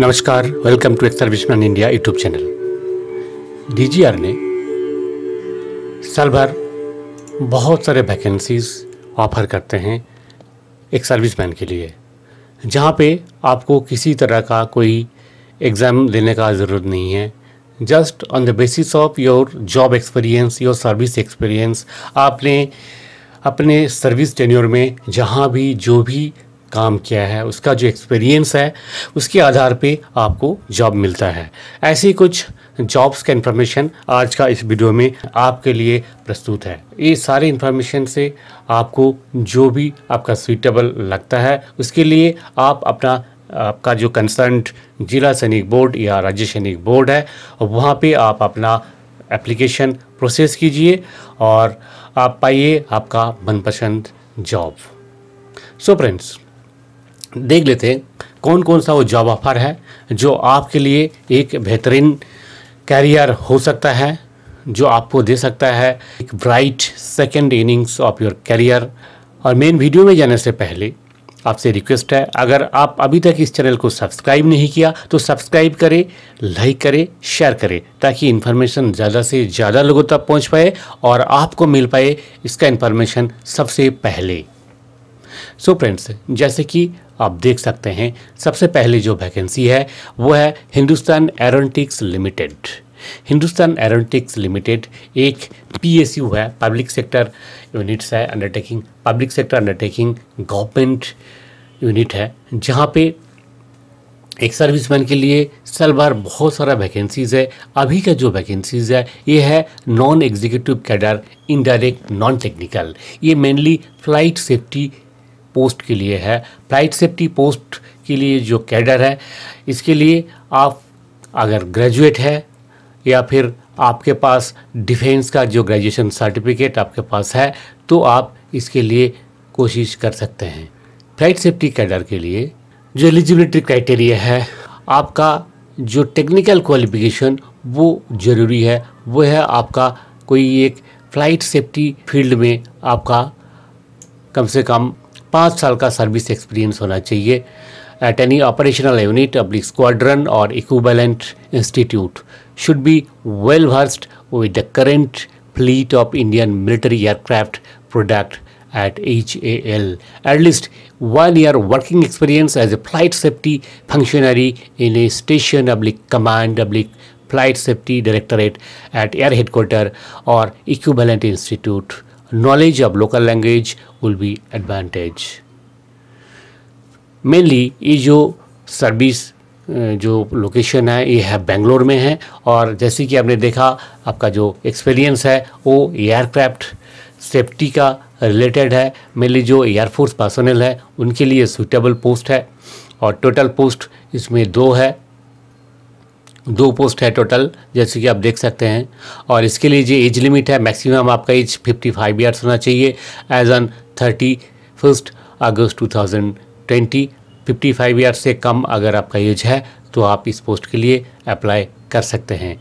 नमस्कार welcome to एक्सर विश्वमन इंडिया यूट्यूब चैनल डीजीआर ने साल भर बहुत सारे वैकेंसीज ऑफर करते हैं एक सर्विस मैन के लिए जहाँ पे आपको किसी तरह का कोई एग्ज़ाम देने का ज़रूरत नहीं है just on the basis of your job experience your service experience आपने अपने सर्विस टेन्योर में जहाँ भी जो भी काम किया है उसका जो एक्सपीरियंस है उसके आधार पे आपको जॉब मिलता है ऐसी कुछ जॉब्स का इन्फॉर्मेशन आज का इस वीडियो में आपके लिए प्रस्तुत है ये सारे इन्फॉर्मेशन से आपको जो भी आपका सूटेबल लगता है उसके लिए आप अपना आपका जो कंसर्न जिला सैनिक बोर्ड या राज्य सैनिक बोर्ड है वहाँ पे आप अपना एप्लीकेशन प्रोसेस कीजिए और आप पाइए आपका मनपसंद जॉब सो फ्रेंड्स देख लेते हैं कौन कौन सा वो जॉब ऑफर है जो आपके लिए एक बेहतरीन कैरियर हो सकता है जो आपको दे सकता है एक bright second innings of your career और मेन वीडियो में जाने से पहले आपसे रिक्वेस्ट है अगर आप अभी तक इस चैनल को सब्सक्राइब नहीं किया तो सब्सक्राइब करें लाइक करें शेयर करें ताकि इन्फॉर्मेशन ज़्यादा से ज़्यादा लोगों तक पहुंच पाए और आपको मिल पाए इसका इन्फॉर्मेशन सबसे पहले सो so फ्रेंड्स जैसे कि आप देख सकते हैं सबसे पहले जो वैकेंसी है वो है Hindustan Aeronautics Limited Hindustan Aeronautics Limited एक पीएसयू है पब्लिक सेक्टर यूनिट्स है undertaking public sector undertaking government unit है जहाँ पे एक सर्विसमैन के लिए साल भर बहुत सारा वैकेंसीज़ है अभी का जो वैकेंसीज़ है ये है non executive cadre indirect non technical ये मेनली फ्लाइट सेफ्टी पोस्ट के लिए है फ्लाइट सेफ्टी पोस्ट के लिए जो कैडर है इसके लिए आप अगर ग्रेजुएट है या फिर आपके पास डिफेंस का जो ग्रेजुएशन सर्टिफिकेट आपके पास है तो आप इसके लिए कोशिश कर सकते हैं फ्लाइट सेफ्टी कैडर के लिए जो एलिजिबिलिटी क्राइटेरिया है आपका जो टेक्निकल क्वालिफिकेशन वो ज़रूरी है वो है आपका कोई एक फ़्लाइट सेफ्टी फील्ड में आपका कम से कम पाँच साल का सर्विस एक्सपीरियंस होना चाहिए at any operational unit public squadron और equivalent institute should be well versed with the current fleet of Indian military aircraft product at H A L at least one year working experience as a flight safety functionary in a station public command public flight safety directorate at air headquarter और equivalent institute knowledge of local language will be advantage mainly ये जो service जो location है ये है बेंगलोर में है और जैसे कि आपने देखा आपका जो एक्सपीरियंस है वो एयरक्राफ्ट सेफ्टी का रिलेटेड है मेनली जो एयरफोर्स पर्सनल है उनके लिए सूटेबल पोस्ट है और टोटल पोस्ट इसमें दो है दो पोस्ट है टोटल जैसे कि आप देख सकते हैं और इसके लिए जो एज लिमिट है मैक्सिमम आपका एज 55 ईयर्स होना चाहिए age on thirty first August two thousand twenty fifty five year से कम अगर आपका एज है तो आप इस पोस्ट के लिए अप्लाई कर सकते हैं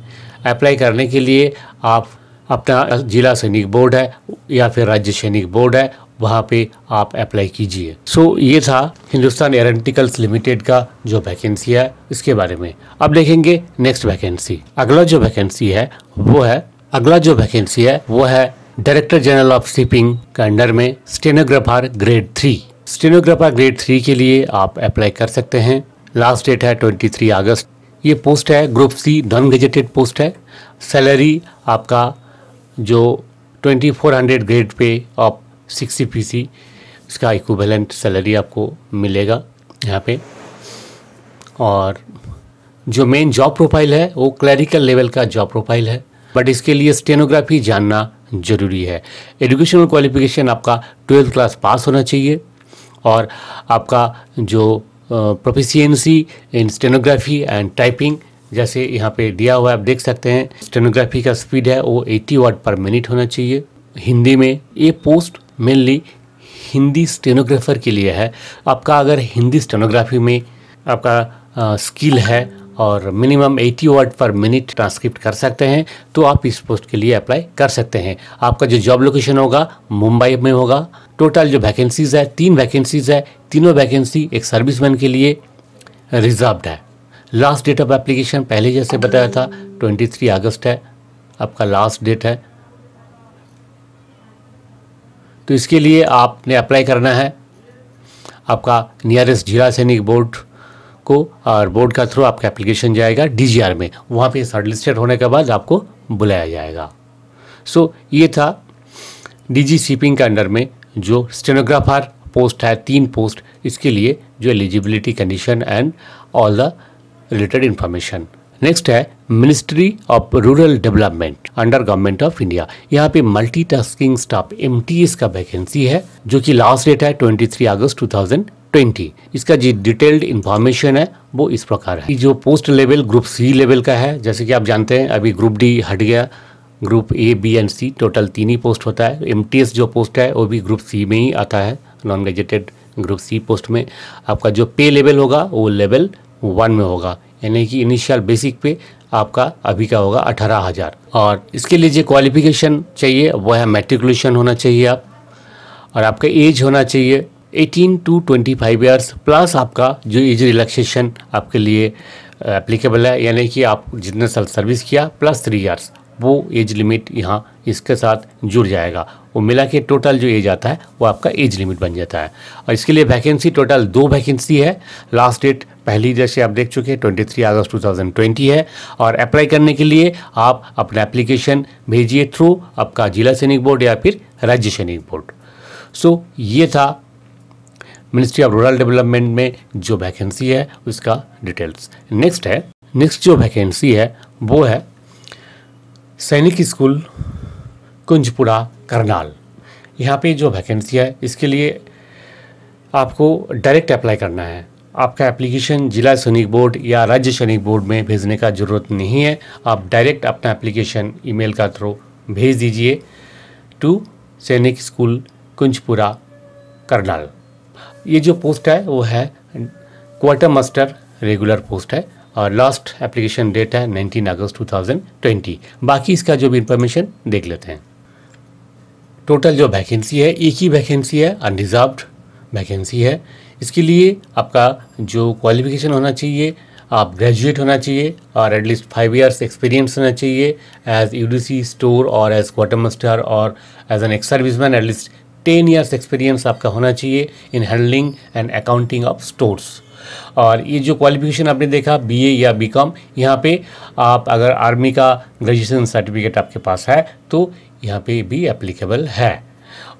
अप्लाई करने के लिए आप अपना जिला सैनिक बोर्ड है या फिर राज्य सैनिक बोर्ड है वहाँ पे आप अप्लाई कीजिए सो so, ये था हिंदुस्तान एरेंटिकल्स लिमिटेड का जो वैकेंसी है इसके बारे में अब देखेंगे नेक्स्ट वैकेंसी अगला जो वैकेंसी है वो है अगला जो वैकेंसी है वो है डायरेक्टर जनरल ऑफ शिपिंग के अंडर में stenographer grade three stenographer grade three के लिए आप अप्लाई कर सकते हैं लास्ट डेट है ट्वेंटी थ्री अगस्त ये पोस्ट है group C non gazetted post है सैलरी आपका जो twenty four hundred grade pay आप सिक्सटी फीसदी उसका इक्वलेंट सैलरी आपको मिलेगा यहाँ पे और जो मेन जॉब प्रोफाइल है वो क्लरिकल लेवल का जॉब प्रोफाइल है बट इसके लिए स्टेनोग्राफी जानना जरूरी है एजुकेशनल क्वालिफिकेशन आपका ट्वेल्थ क्लास पास होना चाहिए और आपका जो proficiency in stenography and typing जैसे यहाँ पे दिया हुआ है आप देख सकते हैं स्टेनोग्राफी का स्पीड है वो 80 वर्ड पर मिनट होना चाहिए हिंदी में ये पोस्ट मेनली हिंदी स्टेनोग्राफर के लिए है आपका अगर हिंदी स्टेनोग्राफी में आपका आ, स्किल है और minimum 80 word per minute transcript कर सकते हैं तो आप इस पोस्ट के लिए अप्लाई कर सकते हैं आपका जो जॉब लोकेशन होगा मुंबई में होगा टोटल जो वैकेंसीज़ है तीन वैकेंसीज़ है तीनों वैकेंसी एक सर्विसमैन के लिए रिजर्व्ड है लास्ट डेट ऑफ एप्लीकेशन पहले जैसे बताया था 23 अगस्त है आपका लास्ट डेट है तो इसके लिए आपने अप्लाई करना है आपका नियरेस्ट जिला सैनिक बोर्ड को और बोर्ड का थ्रू आपका एप्लीकेशन जाएगा डीजीआर में वहाँ पे शॉर्टलिस्टेड होने के बाद आपको बुलाया जाएगा सो so, ये था डीजी शिपिंग के अंडर में जो स्टेनोग्राफर पोस्ट है तीन पोस्ट इसके लिए जो eligibility condition and all the related information next है ministry of rural development under government of India यहाँ पे मल्टी टास्किंग स्टाफ एम का वैकेंसी है जो कि लास्ट डेट है 23 अगस्त 2020 इसका जो डिटेल्ड इन्फॉर्मेशन है वो इस प्रकार है जो post level group C level का है जैसे कि आप जानते हैं अभी ग्रुप डी हट गया group A B and C total तीन ही पोस्ट होता है एम जो पोस्ट है वो भी ग्रुप सी में ही आता है non gazetted group C post में आपका जो पे लेवल होगा वो लेवल वन में होगा यानी कि इनिशियल बेसिक पे आपका अभी का होगा अठारह हज़ार और इसके लिए जो क्वालिफिकेशन चाहिए वह है मेट्रिकुलेशन होना चाहिए आप और आपका एज होना चाहिए 18 टू 25 ईयर्स प्लस आपका जो एज रिलैक्सेशन आपके लिए एप्लीकेबल है यानी कि आप जितने साल सर्विस किया प्लस थ्री ईयर्स वो एज लिमिट यहाँ इसके साथ जुड़ जाएगा वो मिला के टोटल जो एज आता है वो आपका एज लिमिट बन जाता है और इसके लिए वैकेंसी टोटल दो वैकेंसी है लास्ट डेट पहली जैसे आप देख चुके हैं twenty three August two thousand twenty है और अप्लाई करने के लिए आप अपना एप्लीकेशन भेजिए थ्रू आपका जिला सैनिक बोर्ड या फिर राज्य सैनिक बोर्ड सो ये था मिनिस्ट्री ऑफ रूरल डेवलपमेंट में जो वैकेंसी है उसका डिटेल्स नेक्स्ट है नेक्स्ट जो वैकेंसी है वो है सैनिक स्कूल कुंजपुरा करनाल यहाँ पे जो वैकेंसी है इसके लिए आपको डायरेक्ट अप्लाई करना है आपका एप्लीकेशन जिला सैनिक बोर्ड या राज्य सैनिक बोर्ड में भेजने का ज़रूरत नहीं है आप डायरेक्ट अपना एप्लीकेशन ईमेल का थ्रू भेज दीजिए टू सैनिक स्कूल कुंजपुरा करनाल ये जो पोस्ट है वो है क्वार्टर मास्टर रेगुलर पोस्ट है और लास्ट एप्लीकेशन डेट है 19 अगस्त 2020 बाकी इसका जो भी इंफॉर्मेशन देख लेते हैं टोटल जो वैकेंसी है एक ही वैकेंसी है अनरिजर्व्ड वैकेंसी है इसके लिए आपका जो क्वालिफिकेशन होना चाहिए आप ग्रेजुएट होना चाहिए और एटलीस्ट फाइव इयर्स एक्सपीरियंस होना चाहिए एज यू स्टोर और एज क्वार्टर मास्टर और as an ex service man at least ten years experience आपका होना चाहिए in handling and accounting of stores और ये जो क्वालिफिकेशन आपने देखा बीए या बीकॉम यहाँ पे आप अगर आर्मी का ग्रेजुएशन सर्टिफिकेट आपके पास है तो यहाँ पे भी एप्लीकेबल है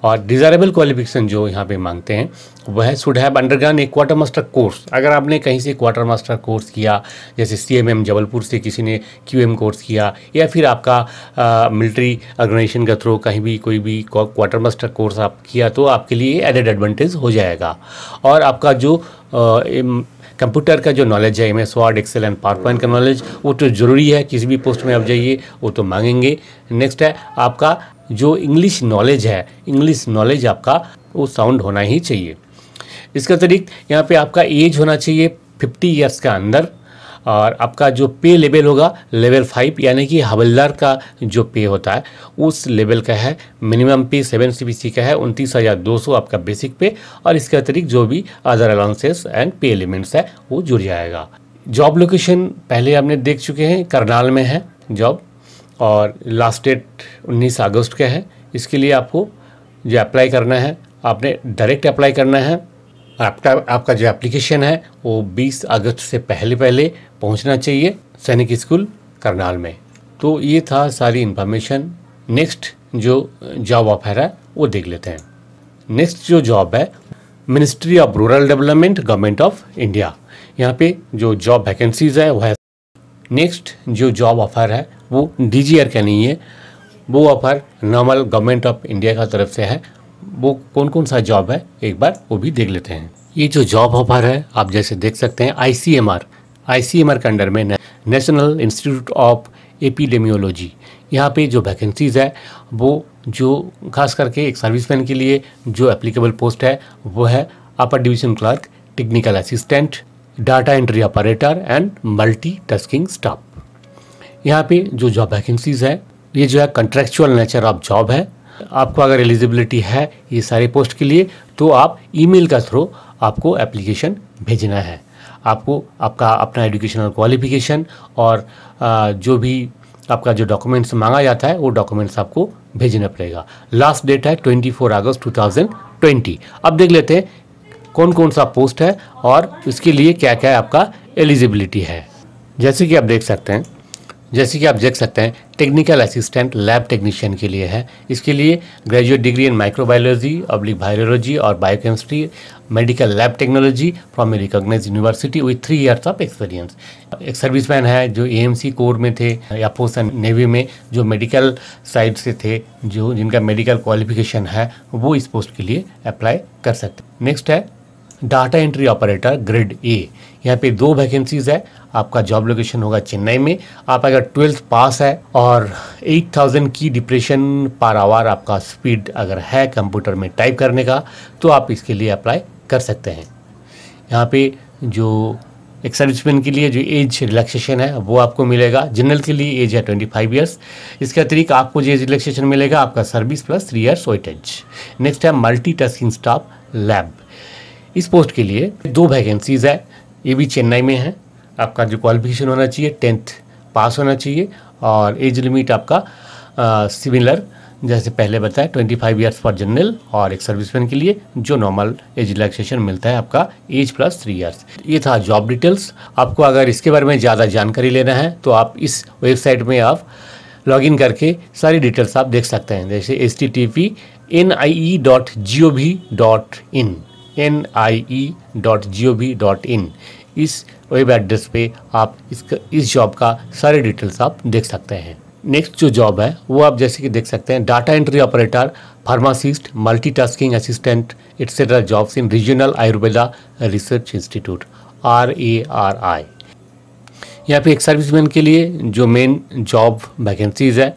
और डिज़ायरेबल क्वालिफिकेशन जो यहाँ पे मांगते हैं वह शुड हैव अंडरग्राउंड एक क्वार्टर मास्टर कोर्स अगर आपने कहीं से क्वार्टर मास्टर कोर्स किया जैसे सीएमएम जबलपुर से किसी ने क्यूएम कोर्स किया या फिर आपका मिलिट्री ऑर्गेनाइजेशन के थ्रू कहीं भी कोई भी क्वार्टर मास्टर कोर्स आप किया तो आपके लिए एडेड एडवांटेज हो जाएगा और आपका जो कंप्यूटर का जो नॉलेज है M S word excel and power point का नॉलेज वो तो ज़रूरी है किसी भी पोस्ट में आप जाइए वो तो मांगेंगे नेक्स्ट है आपका जो इंग्लिश नॉलेज है इंग्लिश नॉलेज आपका वो साउंड होना ही चाहिए इसका अतिरिक्त यहाँ पे आपका एज होना चाहिए फिफ्टी ईयर्स के अंदर और आपका जो पे लेवल होगा लेवल फाइव यानी कि हवलदार का जो पे होता है उस लेवल का है मिनिमम पे सेवन सी का है उनतीस हज़ार दो सौ आपका बेसिक पे और इसके अतिरिक्त जो भी other allowances and pay elements है वो जुड़ जाएगा जॉब लोकेशन पहले आपने देख चुके हैं करनाल में है जॉब और लास्ट डेट 19 अगस्त का है इसके लिए आपको जो अप्लाई करना है आपने डायरेक्ट अप्लाई करना है आपका आपका जो एप्लीकेशन है वो 20 अगस्त से पहले पहले पहुंचना चाहिए सैनिक स्कूल करनाल में तो ये था सारी इन्फॉर्मेशन नेक्स्ट जो जॉब ऑफर है वो देख लेते हैं नेक्स्ट जो जॉब है ministry of rural development government of India यहाँ पे जो जॉब वैकेंसीज है वह नेक्स्ट जो जॉब ऑफर है वो डी का नहीं है वो offer normal government of India का तरफ से है वो कौन कौन सा जॉब है एक बार वो भी देख लेते हैं ये जो जॉब ऑफर है आप जैसे देख सकते हैं I C M R I C M R के अंडर में नेशनल इंस्टीट्यूट ऑफ एपिडेमियोलॉजी यहाँ पे जो वैकेंसीज़ है वो जो खास करके एक सर्विसमैन के लिए जो एप्लीकेबल पोस्ट है वो है upper division clerk technical assistant data entry operator and multi tasking staff यहाँ पे जो जॉब वैकेंसीज है ये जो है कंट्रेक्चुअल नेचर ऑफ जॉब है आपको अगर एलिजिबिलिटी है ये सारे पोस्ट के लिए तो आप ईमेल का थ्रू आपको एप्लीकेशन भेजना है आपको आपका अपना एजुकेशनल क्वालिफिकेशन और जो भी आपका जो डॉक्यूमेंट्स मांगा जाता है वो डॉक्यूमेंट्स आपको भेजना पड़ेगा लास्ट डेट है 24 अगस्त 2020 अब देख लेते हैं कौन कौन सा पोस्ट है और इसके लिए क्या क्या आपका एलिजिबिलिटी है जैसे कि आप देख सकते हैं जैसे कि आप देख सकते हैं टेक्निकल असिस्टेंट लैब टेक्नीशियन के लिए है इसके लिए ग्रेजुएट डिग्री इन माइक्रोबायोलॉजी अब्लिक वायरोलॉजी और biochemistry medical lab technology from a recognize university with three years of experience ex serviceman है जो ए कोर में थे या एंड नेवी में जो मेडिकल साइड से थे जो जिनका मेडिकल क्वालिफिकेशन है वो इस पोस्ट के लिए अप्लाई कर सकते नेक्स्ट है data entry operator grade A यहाँ पे दो वैकेंसीज है आपका जॉब लोकेशन होगा चेन्नई में आप अगर ट्वेल्थ पास है और 8000 की डिप्रेशन पर आवर आपका स्पीड अगर है कंप्यूटर में टाइप करने का तो आप इसके लिए अप्लाई कर सकते हैं यहाँ पे जो एक सर्विसमैन के लिए जो एज रिलैक्सेशन है वो आपको मिलेगा जनरल के लिए एज है ट्वेंटी फाइव ईयर्स इसके अतिरिक्त आपको जो एज रिलैक्सेशन मिलेगा आपका service plus three years weightage next है मल्टी टास्किंग स्टाफ लैब इस पोस्ट के लिए दो वैकेंसीज़ है ये भी चेन्नई में है आपका जो क्वालिफिकेशन होना चाहिए टेंथ पास होना चाहिए और एज लिमिट आपका सिमिलर जैसे पहले बताया twenty five years for general और एक सर्विसमैन के लिए जो नॉर्मल एज रिलैक्सेशन मिलता है आपका एज प्लस थ्री ईयर्स ये था जॉब डिटेल्स आपको अगर इसके बारे में ज़्यादा जानकारी लेना है तो आप इस वेबसाइट में आप लॉगिन करके सारी डिटेल्स आप देख सकते हैं जैसे H T T P N I E dot G O V dot in N I E dot G O V dot in इस वेब एड्रेस पे आप इसका इस जॉब का सारे डिटेल्स आप देख सकते हैं नेक्स्ट जो जॉब है वो आप जैसे कि देख सकते हैं data entry operator pharmacist multitasking assistant etcetera jobs in regional Ayurveda research institute R A R I यहाँ पे एक सर्विसमैन के लिए जो मेन जॉब वैकेंसीज है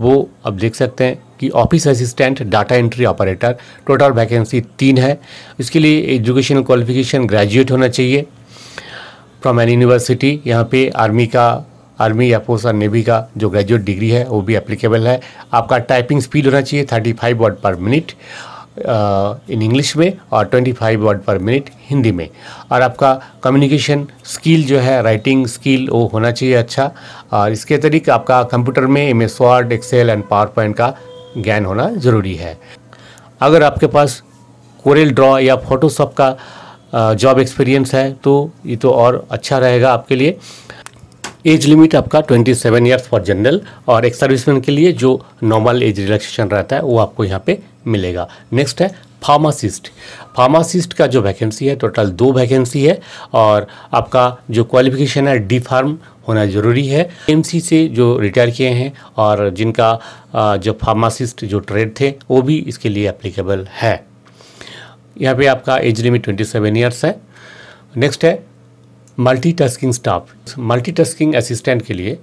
वो अब देख सकते हैं कि office assistant data entry operator total vacancy तीन है इसके लिए एजुकेशन क्वालिफिकेशन ग्रेजुएट होना चाहिए फ्रॉम एन यूनिवर्सिटी यहाँ पे आर्मी का आर्मी या पोस्ट और नेवी का जो ग्रेजुएट डिग्री है वो भी एप्लीकेबल है आपका टाइपिंग स्पीड होना चाहिए thirty five word per minute in uh, English में और 25 वर्ड पर मिनट हिंदी में और आपका कम्युनिकेशन स्किल जो है राइटिंग स्किल वो होना चाहिए अच्छा और इसके तरीके आपका कंप्यूटर में M S word excel and power point का ज्ञान होना ज़रूरी है अगर आपके पास कोरियल ड्रॉ या फोटोशॉप का जॉब uh, एक्सपीरियंस है तो ये तो और अच्छा रहेगा आपके लिए एज लिमिट आपका 27 सेवन ईयर्स फॉर जनरल और एक सर्विसमैन के लिए जो नॉर्मल एज रिलैक्सेशन रहता है वो आपको यहाँ पे मिलेगा नेक्स्ट है फार्मासिस्ट फार्मासिस्ट का जो वैकेंसी है टोटल दो वैकेंसी है और आपका जो क्वालिफिकेशन है डी फार्म होना ज़रूरी है एम से जो रिटायर किए हैं और जिनका जो फार्मासिस्ट जो ट्रेड थे वो भी इसके लिए अप्लीकेबल है यहाँ पे आपका एज लिमिट 27 ईयर्स है नेक्स्ट है मल्टीटास्किंग स्टाफ मल्टीटास्किंग असिस्टेंट के लिए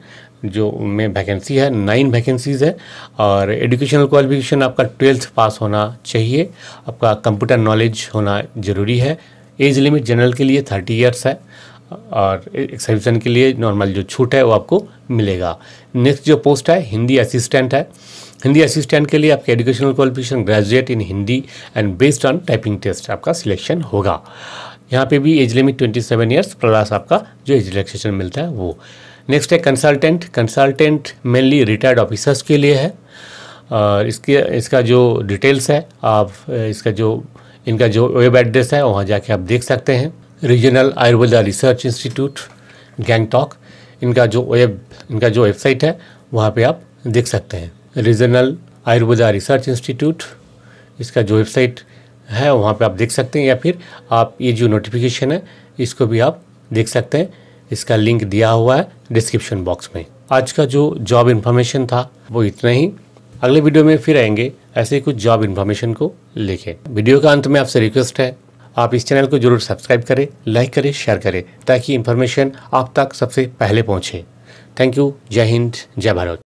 जो में वैकेंसी है नाइन वैकेंसीज़ है और एजुकेशनल क्वालिफिकेशन आपका ट्वेल्थ पास होना चाहिए आपका कंप्यूटर नॉलेज होना ज़रूरी है एज लिमिट जनरल के लिए थर्टी ईयर्स है और एक्सेप्शन के लिए नॉर्मल जो छूट है वो आपको मिलेगा नेक्स्ट जो पोस्ट है हिंदी असिस्टेंट है हिंदी असिस्टेंट के लिए आपके educational qualification graduate in Hindi and based on typing test आपका सिलेक्शन होगा यहाँ पे भी एज लिमिट 27 ईयर्स प्लस आपका जो एज रिलैक्सेशन मिलता है वो नेक्स्ट है consultant consultant mainly retired officers के लिए है और इसके इसका जो डिटेल्स है आप इसका जो इनका जो वेब एड्रेस है वहाँ जाके आप देख सकते हैं regional Ayurveda research institute Gangtok इनका जो वेब इनका जो वेबसाइट है वहाँ पे आप देख सकते हैं रीजनल आयुर्वेदा रिसर्च इंस्टीट्यूट इसका जो वेबसाइट है वहाँ पे आप देख सकते हैं या फिर आप ये जो नोटिफिकेशन है इसको भी आप देख सकते हैं इसका लिंक दिया हुआ है डिस्क्रिप्शन बॉक्स में आज का जो जॉब इन्फॉर्मेशन था वो इतना ही अगले वीडियो में फिर आएंगे ऐसे ही कुछ जॉब इन्फॉर्मेशन को लेके वीडियो का अंत में आपसे रिक्वेस्ट है आप इस चैनल को जरूर सब्सक्राइब करें लाइक करें शेयर करें ताकि इन्फॉर्मेशन आप तक सबसे पहले पहुंचे थैंक यू जय हिंद जय भारत